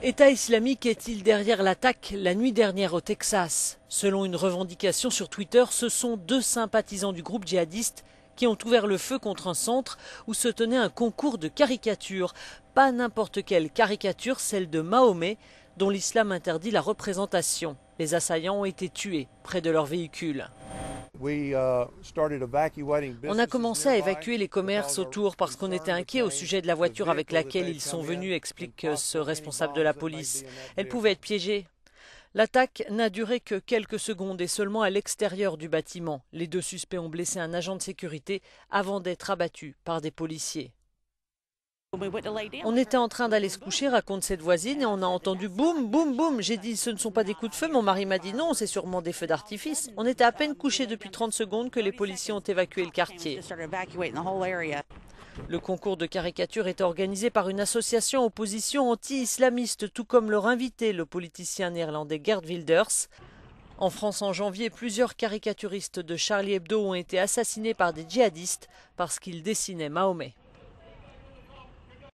État islamique est-il derrière l'attaque la nuit dernière au Texas Selon une revendication sur Twitter, ce sont deux sympathisants du groupe djihadiste qui ont ouvert le feu contre un centre où se tenait un concours de caricatures. Pas n'importe quelle caricature, celle de Mahomet, dont l'islam interdit la représentation. Les assaillants ont été tués près de leur véhicule. Uh, On a commencé à évacuer les commerces autour parce qu'on était inquiets au sujet de la voiture avec laquelle ils sont venus, explique euh, ce responsable de la police. Elle pouvait être piégée. L'attaque n'a duré que quelques secondes et seulement à l'extérieur du bâtiment. Les deux suspects ont blessé un agent de sécurité avant d'être abattus par des policiers. On hein. était en train d'aller se coucher, raconte cette voisine, et on a entendu boum, boum, boum. J'ai dit, ce ne sont pas des coups de feu. Mon mari m'a dit non, c'est sûrement des feux d'artifice. On était à peine couché depuis 30 secondes que les policiers ont évacué le quartier. Le concours de caricature est organisé par une association opposition anti-islamiste, tout comme leur invité, le politicien néerlandais Gerd Wilders. En France, en janvier, plusieurs caricaturistes de Charlie Hebdo ont été assassinés par des djihadistes parce qu'ils dessinaient Mahomet.